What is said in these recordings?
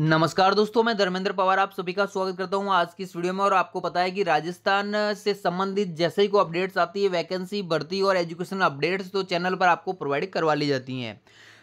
नमस्कार दोस्तों मैं धर्मेंद्र पवार आप सभी का स्वागत करता हूं आज की इस वीडियो में और आपको पता है कि राजस्थान से संबंधित जैसे ही को अपडेट्स आती है वैकेंसी भर्ती और एजुकेशन अपडेट्स तो चैनल पर आपको प्रोवाइड करवा ली जाती हैं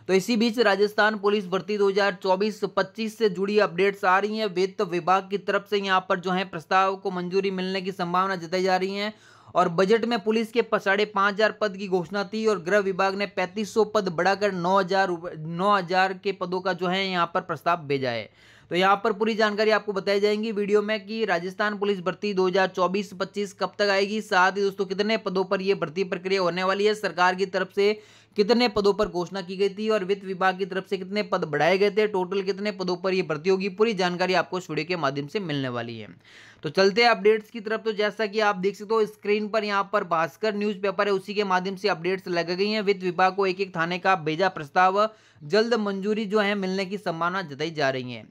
तो इसी बीच राजस्थान पुलिस भर्ती 2024-25 से जुड़ी अपडेट्स आ रही हैं वित्त विभाग की तरफ से यहाँ पर जो है प्रस्ताव को मंजूरी मिलने की संभावना जताई जा रही है और बजट में पुलिस के साढ़े पाँच हज़ार पद की घोषणा थी और गृह विभाग ने पैंतीस सौ पद बढ़ाकर नौ हज़ार नौ हज़ार के पदों का जो है यहाँ पर प्रस्ताव भेजा है तो यहाँ पर पूरी जानकारी आपको बताई जाएंगी वीडियो में कि राजस्थान पुलिस भर्ती 2024-25 कब तक आएगी साथ ही दोस्तों कितने पदों पर यह भर्ती प्रक्रिया होने वाली है सरकार की तरफ से कितने पदों पर घोषणा की गई थी और वित्त विभाग की तरफ से कितने पद बढ़ाए गए थे टोटल कितने पदों पर यह भर्ती होगी पूरी जानकारी आपको इस वीडियो के माध्यम से मिलने वाली है तो चलते हैं अपडेट्स की तरफ तो जैसा कि आप देख सकते हो स्क्रीन पर यहाँ पर भास्कर न्यूज पेपर है उसी के माध्यम से अपडेट्स लग गई हैं वित्त विभाग को एक एक थाने का भेजा प्रस्ताव जल्द मंजूरी जो है मिलने की संभावना जताई जा रही है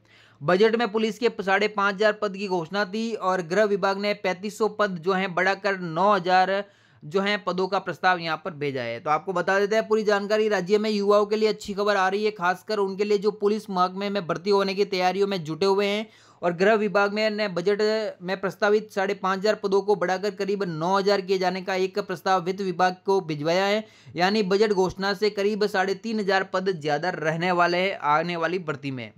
बजट में पुलिस के साढ़े पाँच हज़ार पद की घोषणा थी और गृह विभाग ने पैंतीस सौ पद जो हैं बढ़ाकर नौ हज़ार जो है पदों का प्रस्ताव यहाँ पर भेजा है तो आपको बता देते हैं पूरी जानकारी राज्य में युवाओं के लिए अच्छी खबर आ रही है खासकर उनके लिए जो पुलिस महकमे में भर्ती होने की तैयारियों में जुटे हुए हैं और गृह विभाग में ने बजट में प्रस्तावित साढ़े पाँच हज़ार पदों को बढ़ाकर करीब नौ हज़ार किए जाने का एक प्रस्ताव वित्त विभाग को भिजवाया है यानी बजट घोषणा से करीब साढ़े तीन हज़ार पद ज़्यादा रहने वाले हैं आने वाली भर्ती में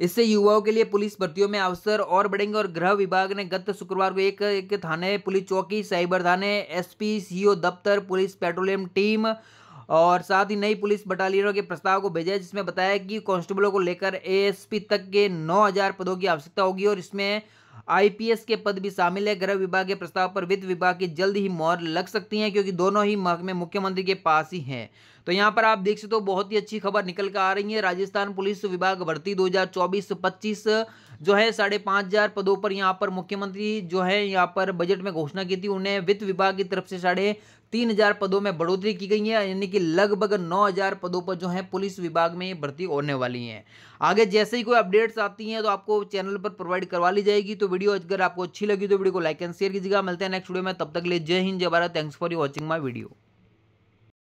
इससे युवाओं के लिए पुलिस भर्तियों में अवसर और बढ़ेंगे और गृह विभाग ने गत शुक्रवार को एक एक थाने पुलिस चौकी साइबर थाने एसपी सीओ दफ्तर पुलिस पेट्रोलियम टीम और साथ ही नई पुलिस बटालियनों के प्रस्ताव को भेजा है जिसमें बताया कि कांस्टेबलों को लेकर एएसपी तक के 9000 पदों की आवश्यकता होगी और इसमें आईपीएस के पद भी शामिल है गृह विभाग के प्रस्ताव पर वित्त विभाग की जल्द ही मोहर लग सकती है क्योंकि दोनों ही महकमे मुख्यमंत्री के पास ही हैं तो यहाँ पर आप देख सकते हो बहुत ही अच्छी खबर निकल कर आ रही है राजस्थान पुलिस विभाग भर्ती दो हज़ार जो है साढ़े पाँच हज़ार पदों पर यहाँ पर मुख्यमंत्री जो है यहाँ पर बजट में घोषणा की थी उन्हें वित्त विभाग की तरफ से साढ़े तीन हजार पदों में बढ़ोतरी की गई है यानी कि लगभग नौ हजार पदों पर जो है पुलिस विभाग में भर्ती होने वाली हैं आगे जैसे ही कोई अपडेट्स आती हैं तो आपको चैनल पर प्रोवाइड करवा ली जाएगी तो वीडियो अगर आपको अच्छी लगी तो वीडियो को लाइक एंड शेयर कीजिएगा मिलते हैं नेक्स्ट वीडियो में तब तक ले जय हिंद जय Bharat thanks for you watching my video